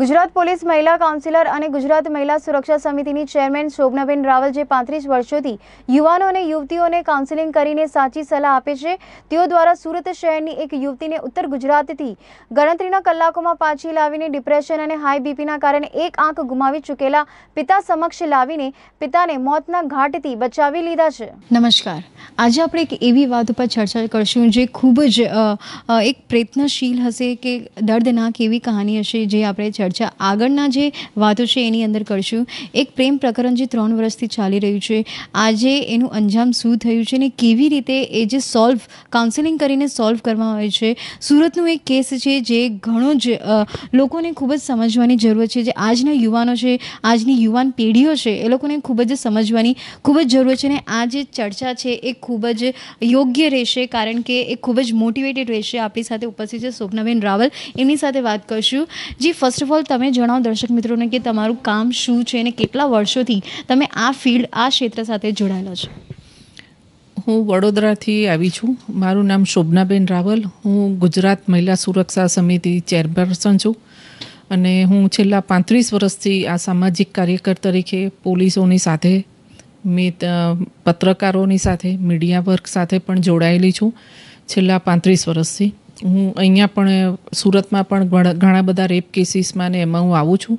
Gujarat police મહિલા councillor અને ગુજરાત મહિલા સુરક્ષા સમિતિની ચેરમેન શોભનાબેન રાવલ જે પાંત્રીસ વર્ષોથી યુવાનો અને યુવતીઓને કાઉન્સિલિંગ કરીને સાચી સલાહ આપે છે તેઓ દ્વારા સુરત શહેરની એક યુવતીને ઉત્તર ગુજરાતથી ગણતરીના કલાકોમાં પાછી લાવીને ડિપ્રેશન અને હાઈ બીપીના કારણે એક આંખ ગુમાવી ચૂકેલા પિતા સમક્ષ લાવીને પિતાને મોતના ઘાટથી બચાવી લીધા છે નમસ્કાર આજે આપણે એક એવી વાત ઉપર ચર્ચા કરશું જે ખૂબ જ એક પ્રયત્નશીલ હશે કે દર્દનાક એવી કહાની હશે જે આપણે ચર્ચા આગળના જે વાતો છે એની અંદર કરશું એક પ્રેમ પ્રકરણ જે ત્રણ વર્ષથી ચાલી રહ્યું છે આજે એનું અંજામ શું થયું છે ને કેવી રીતે એ જે સોલ્વ કાઉન્સેલિંગ કરીને સોલ્વ કરવામાં આવે છે સુરતનું એક કેસ છે જે ઘણો જ લોકોને ખૂબ જ સમજવાની જરૂર છે જે આજના યુવાનો છે આજની યુવાન પેઢીઓ છે એ લોકોને ખૂબ જ સમજવાની ખૂબ જ જરૂર છે ને આ જે ચર્ચા છે એ ખૂબ જ યોગ્ય રહેશે કારણ કે એ ખૂબ જ મોટિવેટેડ રહેશે આપણી સાથે ઉપસ્થિત છે સ્વપ્નાબેન રાવલ એમની સાથે વાત કરશું જી ફર્સ્ટ ઓફ ઓલ ઓલ તમે જણાવો દર્શક મિત્રોને કે તમારું કામ શું છે અને કેટલા વર્ષોથી તમે આ ફિલ્ડ આ ક્ષેત્ર સાથે જોડાયેલા છો હું વડોદરાથી આવી છું મારું નામ શોભનાબેન રાવલ હું ગુજરાત મહિલા સુરક્ષા સમિતિ ચેરપર્સન છું અને હું છેલ્લા પાંત્રીસ વર્ષથી આ સામાજિક કાર્યકર તરીકે પોલીસોની સાથે પત્રકારોની સાથે મીડિયા વર્ક સાથે પણ જોડાયેલી છું છેલ્લા પાંત્રીસ વર્ષથી હું અહીંયા પણ સુરતમાં પણ ઘણા બધા રેપ કેસીસમાં ને એમાં હું આવું છું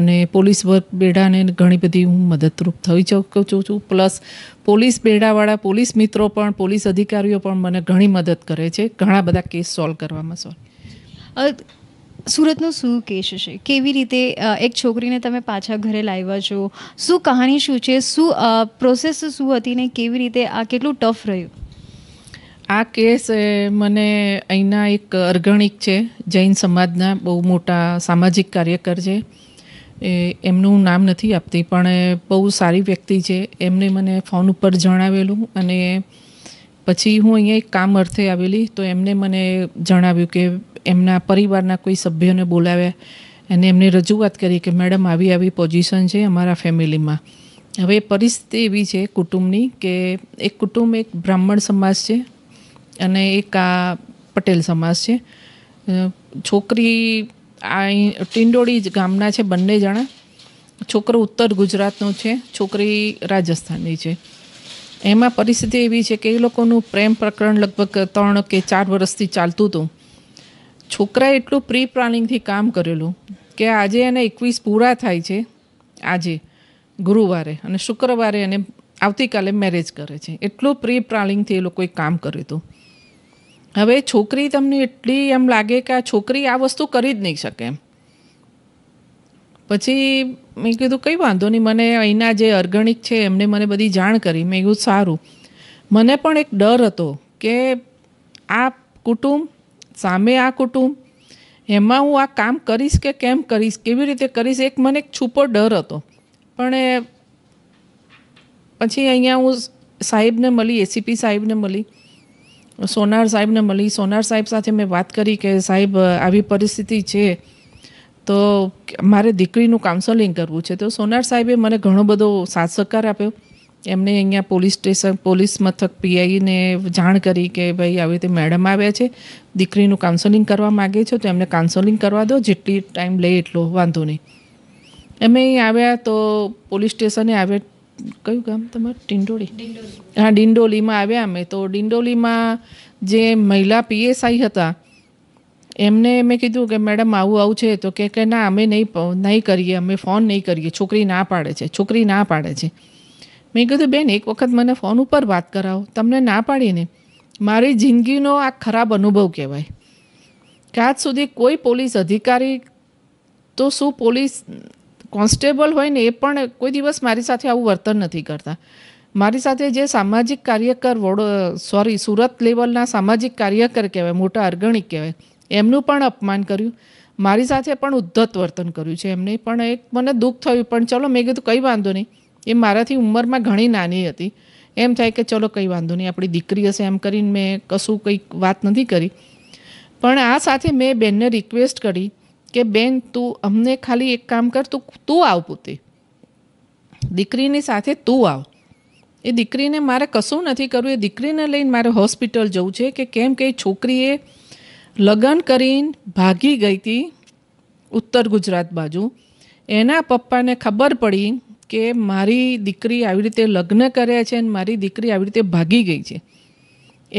અને પોલીસ વર્ક બેડાને ઘણી બધી હું મદદરૂપ થઈ ચૂકું છું પ્લસ પોલીસ બેડાવાળા પોલીસ મિત્રો પણ પોલીસ અધિકારીઓ પણ મને ઘણી મદદ કરે છે ઘણા બધા કેસ સોલ્વ કરવામાં સોલ્વ સુરતનો શું કેસ હશે કેવી રીતે એક છોકરીને તમે પાછા ઘરે લાવ્યા છો શું કહાની શું છે શું પ્રોસેસ શું હતી ને કેવી રીતે આ કેટલું ટફ રહ્યું આ કેસ મને અહીંના એક અર્ગણિક છે જૈન સમાજના બહુ મોટા સામાજિક કાર્યકર છે એ એમનું નામ નથી આપતી પણ બહુ સારી વ્યક્તિ છે એમને મને ફોન ઉપર જણાવેલું અને પછી હું અહીંયા એક કામ અર્થે આવેલી તો એમને મને જણાવ્યું કે એમના પરિવારના કોઈ સભ્યોને બોલાવ્યા અને એમને રજૂઆત કરી કે મેડમ આવી આવી પોઝિશન છે અમારા ફેમિલીમાં હવે પરિસ્થિતિ એવી છે કુટુંબની કે એક કુટુંબ એક બ્રાહ્મણ સમાજ છે અને એક આ પટેલ સમાજ છે છોકરી આ ટિંડોળી ગામના છે બંને જણા છોકરો ઉત્તર ગુજરાતનો છે છોકરી રાજસ્થાનની છે એમાં પરિસ્થિતિ એવી છે કે એ લોકોનું પ્રેમ પ્રકરણ લગભગ ત્રણ કે ચાર વર્ષથી ચાલતું હતું છોકરાએ એટલું પ્રી પ્લાનિંગથી કામ કરેલું કે આજે એને એકવીસ પૂરા થાય છે આજે ગુરુવારે અને શુક્રવારે એને આવતીકાલે મેરેજ કરે છે એટલું પ્રી પ્લાનિંગથી એ લોકોએ કામ કર્યું હતું હવે છોકરી તમને એટલી એમ લાગે કે આ છોકરી આ વસ્તુ કરી જ નહીં શકે એમ પછી મેં કીધું કંઈ વાંધો નહીં મને અહીંના જે અર્ગણિક છે એમને મને બધી જાણ કરી મેં કીધું સારું મને પણ એક ડર હતો કે આ કુટુંબ સામે આ કુટુંબ એમાં હું આ કામ કરીશ કે કેમ કરીશ કેવી રીતે કરીશ એક મને એક છૂપો ડર હતો પણ એ પછી અહીંયા હું સાહેબને મળી એસીપી સાહેબને મળી સોનાર સાહેબને મળી સોનાર સાહેબ સાથે મેં વાત કરી કે સાહેબ આવી પરિસ્થિતિ છે તો મારે દીકરીનું કાઉન્સેલિંગ કરવું છે તો સોનાર સાહેબે મને ઘણો બધો સાથ સહકાર આપ્યો એમને અહીંયા પોલીસ સ્ટેશન પોલીસ મથક પીઆઈને જાણ કરી કે ભાઈ આવી રીતે મેડમ આવ્યા છે દીકરીનું કાઉન્સેલિંગ કરવા માગે છે તો એમને કાઉન્સેલિંગ કરવા દો જેટલી ટાઈમ લે એટલો વાંધો નહીં અમે આવ્યા તો પોલીસ સ્ટેશને આવ્યા કયું ગામ તમારું ડિંડોલી હા ડિંડોલીમાં આવ્યા અમે તો ડિંડોલીમાં જે મહિલા પીએસઆઈ હતા એમને મેં કીધું કે મેડમ આવું આવું છે તો કે કે ના અમે નહીં નહીં કરીએ અમે ફોન નહીં કરીએ છોકરી ના પાડે છે છોકરી ના પાડે છે મેં કીધું બેન એક વખત મને ફોન ઉપર વાત કરાવો તમને ના પાડીને મારી જિંદગીનો આ ખરાબ અનુભવ કહેવાય કે આજ સુધી કોઈ પોલીસ અધિકારી તો શું પોલીસ કોન્સ્ટેબલ હોય ને એ પણ કોઈ દિવસ મારી સાથે આવું વર્તન નથી કરતા મારી સાથે જે સામાજિક કાર્યકર વડો સોરી સુરત લેવલના સામાજિક કાર્યકર કહેવાય મોટા અર્ગણિક કહેવાય એમનું પણ અપમાન કર્યું મારી સાથે પણ ઉદ્ધત વર્તન કર્યું છે એમને પણ એક મને દુઃખ થયું પણ ચલો મેં કીધું કંઈ વાંધો નહીં એ મારાથી ઉંમરમાં ઘણી નાની હતી એમ થાય કે ચલો કંઈ વાંધો નહીં આપણી દીકરી હશે એમ કરીને મેં કશું કંઈક વાત નથી કરી પણ આ સાથે મેં બેનને રિક્વેસ્ટ કરી કે બેન તું અમને ખાલી એક કામ કર તું તું આવ પોતે દીકરીની સાથે તું આવ એ દીકરીને મારે કશું નથી કરવું એ દીકરીને લઈને મારે હોસ્પિટલ જવું છે કે કેમ કે છોકરીએ લગ્ન કરીને ભાગી ગઈ હતી ઉત્તર ગુજરાત બાજુ એના પપ્પાને ખબર પડી કે મારી દીકરી આવી રીતે લગ્ન કર્યા છે અને મારી દીકરી આવી રીતે ભાગી ગઈ છે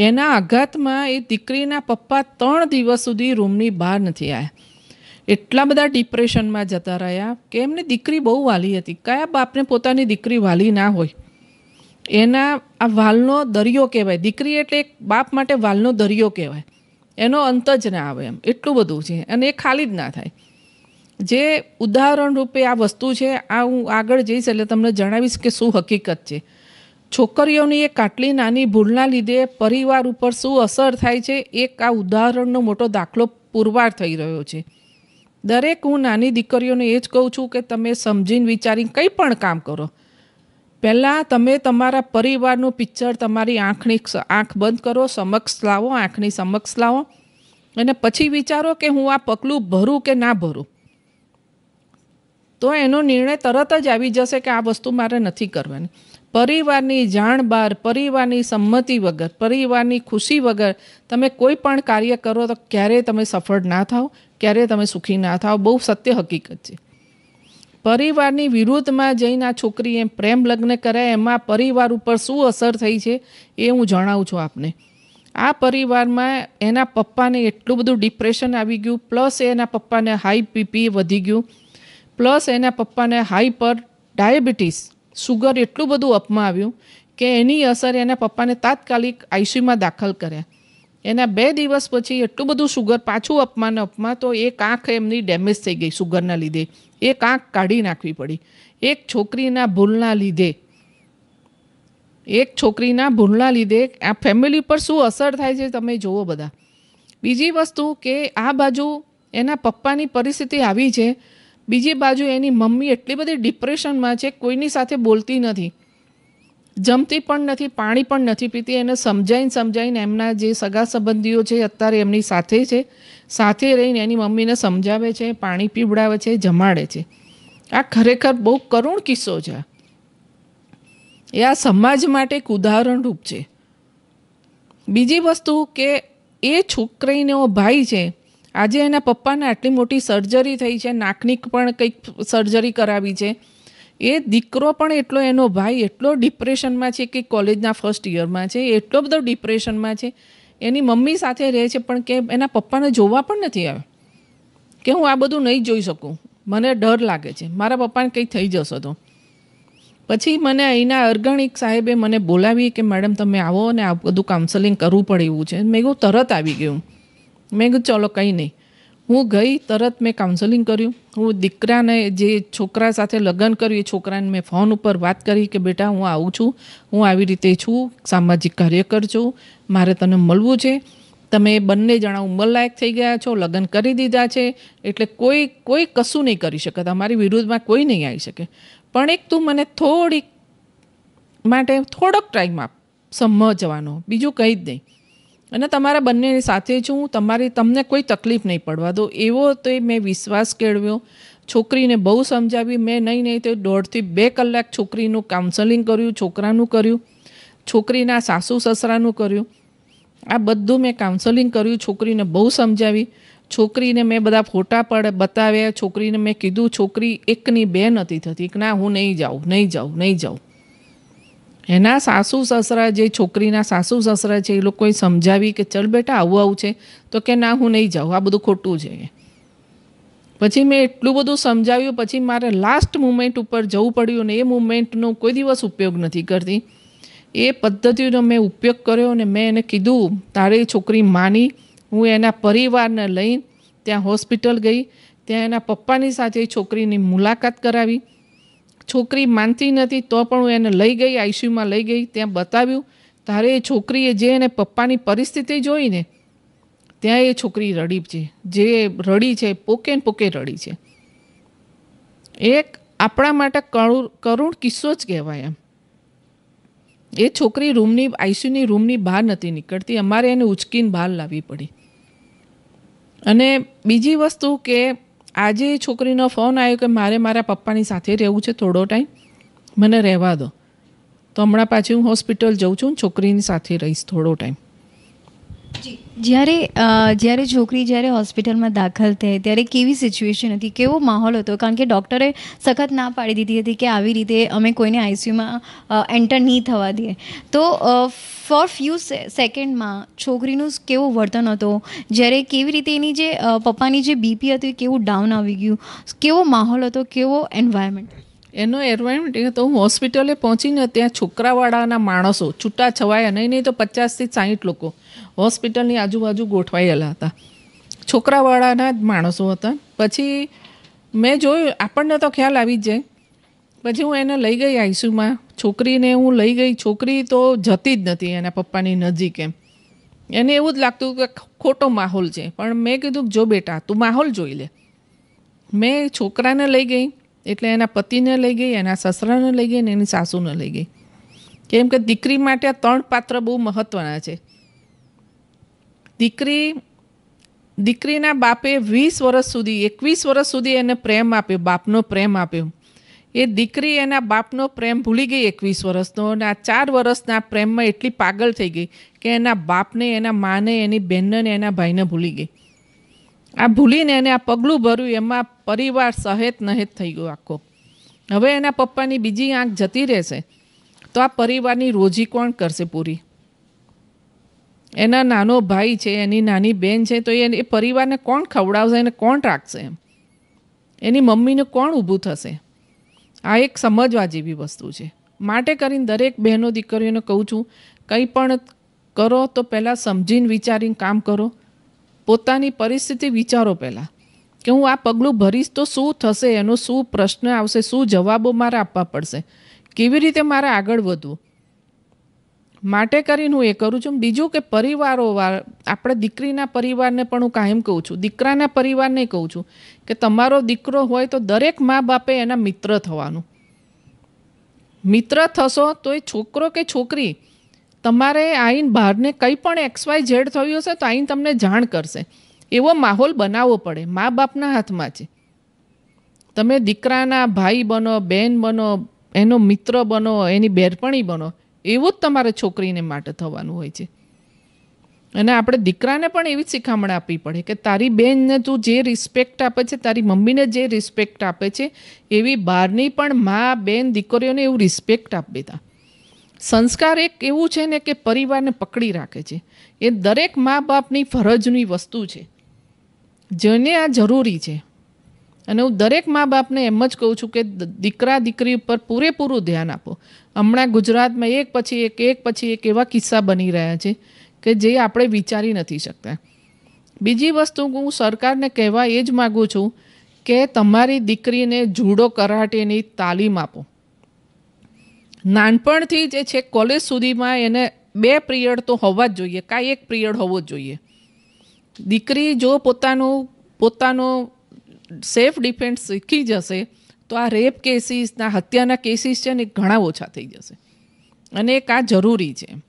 એના આઘાતમાં એ દીકરીના પપ્પા ત્રણ દિવસ સુધી રૂમની બહાર નથી આવ્યા એટલા બધા ડિપ્રેશનમાં જતા રહ્યા કે એમની દીકરી બહુ વાલી હતી કયા બાપને પોતાની દીકરી વાલી ના હોય એના આ વાલનો દરિયો કહેવાય દીકરી એટલે એક બાપ માટે વાલનો દરિયો કહેવાય એનો અંત જ ના આવે એમ એટલું બધું છે અને એ ખાલી જ ના થાય જે ઉદાહરણ રૂપે આ વસ્તુ છે આ હું આગળ જઈશ એટલે તમને જણાવીશ કે શું હકીકત છે છોકરીઓની એક આટલી નાની ભૂલના લીધે પરિવાર ઉપર શું અસર થાય છે એક આ ઉદાહરણનો મોટો દાખલો પુરવાર થઈ રહ્યો છે દરેક હું નાની દીકરીઓને એ જ કહું છું કે તમે સમજીને વિચારીને કંઈ પણ કામ કરો પહેલાં તમે તમારા પરિવારનું પિક્ચર તમારી આંખની આંખ બંધ કરો સમક્ષ લાવો આંખની સમક્ષ લાવો અને પછી વિચારો કે હું આ પગલું ભરું કે ના ભરું તો એનો નિર્ણય તરત જ આવી જશે કે આ વસ્તુ મારે નથી કરવાની પરિવારની જાણ બહાર પરિવારની સંમતિ વગર પરિવારની ખુશી વગર તમે કોઈ પણ કાર્ય કરો તો ક્યારેય તમે સફળ ના થાઓ ક્યારેય તમે સુખી ના થાઓ બહુ સત્ય હકીકત છે પરિવારની વિરુદ્ધમાં જઈને આ છોકરી એમ પ્રેમ લગ્ન કર્યા એમાં પરિવાર ઉપર શું અસર થઈ છે એ હું જણાવું છું આપને આ પરિવારમાં એના પપ્પાને એટલું બધું ડિપ્રેશન આવી ગયું પ્લસ એના પપ્પાને હાઈ બીપી વધી ગયું પ્લસ એના પપ્પાને હાઈ પર ડાયાબિટીસ સુગર એટલું બધું અપમાં આવ્યું કે એની અસર એના પપ્પાને તાત્કાલિક આઈસીયુમાં દાખલ કર્યા એના બે દિવસ પછી એટલું બધું સુગર પાછું અપમાન અપમાન તો એક આંખ એમની ડેમેજ થઈ ગઈ સુગરના લીધે એક આંખ કાઢી નાખવી પડી એક છોકરીના ભૂલના લીધે એક છોકરીના ભૂલના લીધે આ ફેમિલી પર શું અસર થાય છે તમે જુઓ બધા બીજી વસ્તુ કે આ બાજુ એના પપ્પાની પરિસ્થિતિ આવી છે બીજી બાજુ એની મમ્મી એટલી બધી ડિપ્રેશનમાં છે કોઈની સાથે બોલતી નથી જમતી પણ નથી પાણી પણ નથી પીતી એને સમજાઈને સમજાઈને એમના જે સગા સંબંધીઓ છે અત્યારે એમની સાથે છે સાથે રહીને એની મમ્મીને સમજાવે છે પાણી પીવડાવે છે જમાડે છે આ ખરેખર બહુ કરુણ કિસ્સો છે એ આ સમાજ માટે એક ઉદાહરણરૂપ છે બીજી વસ્તુ કે એ છોકરીનો ભાઈ છે આજે એના પપ્પાને આટલી મોટી સર્જરી થઈ છે નાકની પણ કંઈક સર્જરી કરાવી છે એ દીકરો પણ એટલો એનો ભાઈ એટલો ડિપ્રેશનમાં છે કે કોલેજના ફર્સ્ટ યરમાં છે એટલો બધો ડિપ્રેશનમાં છે એની મમ્મી સાથે રહે છે પણ કે એના પપ્પાને જોવા પણ નથી આવે કે હું આ બધું નહીં જોઈ શકું મને ડર લાગે છે મારા પપ્પાને કંઈ થઈ જશો તો પછી મને અહીંના અર્ગણિક સાહેબે મને બોલાવી કે મેડમ તમે આવો અને આ બધું કાઉન્સેલિંગ કરવું પડે એવું છે મેં કહ્યું તરત આવી ગયું મેં કહ્યું ચલો કંઈ નહીં હું ગઈ તરત મેં કાઉન્સેલિંગ કર્યું હું દીકરાને જે છોકરા સાથે લગ્ન કર્યું એ છોકરાને મેં ફોન ઉપર વાત કરી કે બેટા હું આવું છું હું આવી રીતે છું સામાજિક કાર્યકર છું મારે તને મળવું છે તમે બંને જણા ઉંમરલાયક થઈ ગયા છો લગ્ન કરી દીધા છે એટલે કોઈ કોઈ કશું નહીં કરી શકે તમારી વિરુદ્ધમાં કોઈ નહીં આવી શકે પણ એક તું મને થોડીક માટે થોડોક ટાઈમ આપ સમજવાનો બીજું કંઈ જ નહીં અને તમારા બંનેની સાથે જ હું તમારી તમને કોઈ તકલીફ નહીં પડવા દો એવો તો મેં વિશ્વાસ કેળવ્યો છોકરીને બહુ સમજાવી મેં નહીં નહીં તો દોઢથી બે કલાક છોકરીનું કાઉન્સેલિંગ કર્યું છોકરાનું કર્યું છોકરીના સાસુ સસરાનું કર્યું આ બધું મેં કાઉન્સલિંગ કર્યું છોકરીને બહુ સમજાવી છોકરીને મેં બધા ફોટા પડે બતાવ્યા છોકરીને મેં કીધું છોકરી એકની બે નથી થતી ના હું નહીં જાઉં નહીં જાઉં નહીં જાઉં એના સાસુ સસરા જે છોકરીના સાસુ સસરા છે એ લોકોએ સમજાવી કે ચલ બેટા આવું આવું છે તો કે ના હું નહીં જાઉં આ બધું ખોટું છે પછી મેં એટલું બધું સમજાવ્યું પછી મારે લાસ્ટ મુમેન્ટ ઉપર જવું પડ્યું ને એ મુમેન્ટનો કોઈ દિવસ ઉપયોગ નથી કરતી એ પદ્ધતિનો મેં ઉપયોગ કર્યો અને મેં એને કીધું તારે છોકરી માની હું એના પરિવારને લઈ ત્યાં હોસ્પિટલ ગઈ ત્યાં એના પપ્પાની સાથે છોકરીની મુલાકાત કરાવી છોકરી માનતી નથી તો પણ હું એને લઈ ગઈ આઈસીયુમાં લઈ ગઈ ત્યાં બતાવ્યું તારે એ છોકરીએ જે એને પપ્પાની પરિસ્થિતિ જોઈને ત્યાં એ છોકરી રડી છે જે રડી છે પોકે ને પોકે રડી છે એક આપણા માટે કરુણ કરુણ કિસ્સો જ કહેવાય એમ એ છોકરી રૂમની આઈસીયુની રૂમની બહાર નથી નીકળતી અમારે એને ઉચકીને બહાર લાવવી પડી અને બીજી વસ્તુ કે આજે છોકરીનો ફોન આવ્યો કે મારે મારા પપ્પાની સાથે રહેવું છે થોડો ટાઈમ મને રહેવા દો તો હમણાં પાછી હું હોસ્પિટલ જઉં છું છોકરીની સાથે રહીશ થોડો ટાઈમ જી જ્યારે જ્યારે છોકરી જ્યારે હોસ્પિટલમાં દાખલ થઈ ત્યારે કેવી સિચ્યુએશન હતી કેવો માહોલ હતો કારણ કે ડૉક્ટરે સખત ના પાડી દીધી હતી કે આવી રીતે અમે કોઈને આઈસીયુમાં એન્ટર નહીં થવા દઈએ તો ફોર ફ્યુ સેકન્ડમાં છોકરીનું કેવું વર્તન હતું જ્યારે કેવી રીતે એની જે પપ્પાની જે બીપી હતી એ કેવું ડાઉન આવી ગયું કેવો માહોલ હતો કેવો એન્વાયરમેન્ટ એનો એન્વાયરમેન્ટ એ તો હું હોસ્પિટલે પહોંચીને ત્યાં છોકરાવાળાના માણસો છૂટા છવાય નહીં નહીં તો પચાસથી સાહીઠ લોકો હોસ્પિટલની આજુબાજુ ગોઠવાયેલા હતા છોકરાવાળાના જ માણસો હતા પછી મેં જોયું આપણને તો ખ્યાલ આવી જ જાય પછી હું એને લઈ ગઈ આઈસીયુમાં છોકરીને હું લઈ ગઈ છોકરી તો જતી જ નથી એના પપ્પાની નજીક એમ એને એવું જ લાગતું કે ખોટો માહોલ છે પણ મેં કીધું જો બેટા તું માહોલ જોઈ લે મેં છોકરાને લઈ ગઈ એટલે એના પતિને લઈ ગઈ એના સસરાને લઈ ગઈ ને એની સાસુને લઈ ગઈ કેમ કે દીકરી માટે ત્રણ પાત્ર બહુ મહત્ત્વના છે દીકરી દીકરીના બાપે વીસ વર્ષ સુધી એકવીસ વર્ષ સુધી એને પ્રેમ આપ્યો બાપનો પ્રેમ આપ્યો એ દીકરી એના બાપનો પ્રેમ ભૂલી ગઈ એકવીસ વર્ષનો અને આ ચાર વર્ષના પ્રેમમાં એટલી પાગલ થઈ ગઈ કે એના બાપને એના માને એની બહેનને એના ભાઈને ભૂલી ગઈ આ ભૂલીને એને આ પગલું ભર્યું એમાં પરિવાર સહેત નહેત થઈ ગયો આખો હવે એના પપ્પાની બીજી આંખ જતી રહેશે તો આ પરિવારની રોજી કોણ કરશે પૂરી એના નાનો ભાઈ છે એની નાની બહેન છે તો એ પરિવારને કોણ ખવડાવશે એને કોણ રાખશે એમ એની મમ્મીને કોણ ઊભું થશે આ એક સમજવા જેવી વસ્તુ છે માટે કરીને દરેક બહેનો દીકરીઓને કહું છું કંઈ પણ કરો તો પહેલાં સમજીને વિચારીને કામ કરો પોતાની પરિસ્થિતિ વિચારો પહેલાં કે હું આ પગલું ભરીશ તો શું થશે એનો શું પ્રશ્ન આવશે શું જવાબો મારે આપવા પડશે કેવી રીતે મારે આગળ વધવું માટે કરીને હું એ કરું છું બીજું કે પરિવારો આપણે દીકરીના પરિવારને પણ હું કાયમ કહું છું દીકરાના પરિવારને કહું છું કે તમારો દીકરો હોય તો દરેક મા બાપે એના મિત્ર થવાનું મિત્ર થશો તો એ છોકરો કે છોકરી તમારે આઈન બહારને કંઈ પણ એક્સવાય ઝેડ થયું હશે તો આઈન તમને જાણ કરશે એવો માહોલ બનાવવો પડે મા બાપના હાથમાં છે તમે દીકરાના ભાઈ બનો બહેન બનો એનો મિત્ર બનો એની બેરપણી બનો એવું જ તમારે છોકરીને માટે થવાનું હોય છે અને આપણે દીકરાને પણ એવી જ શિખામણ આપવી પડે કે તારી બેનને તું જે રિસ્પેક્ટ આપે છે તારી મમ્મીને જે રિસ્પેક્ટ આપે છે એવી બહારની પણ મા બેન દીકરીઓને એવું રિસ્પેક્ટ આપે તા સંસ્કાર એક એવું છે ને કે પરિવારને પકડી રાખે છે એ દરેક મા બાપની ફરજની વસ્તુ છે જેને આ જરૂરી છે અને હું દરેક મા બાપને એમ જ કહું છું કે દીકરા દીકરી ઉપર પૂરેપૂરું ધ્યાન આપો હમણાં ગુજરાતમાં એક પછી એક એક પછી એક એવા કિસ્સા બની રહ્યા છે કે જે આપણે વિચારી નથી શકતા બીજી વસ્તુ હું સરકારને કહેવા એ જ માગું છું કે તમારી દીકરીને જુડો કરાટેની તાલીમ આપો નાનપણથી જે છે કોલેજ સુધીમાં એને બે પિરિયડ તો હોવા જ જોઈએ કાંઈ એક પિરિયડ હોવો જ જોઈએ દીકરી જો પોતાનું પોતાનું સેફ ડિફેન્સ શીખી જશે તો આ રેપ કેસીસના હત્યાના કેસીસ છે ને ઘણા ઓછા થઈ જશે અને એક આ જરૂરી છે એમ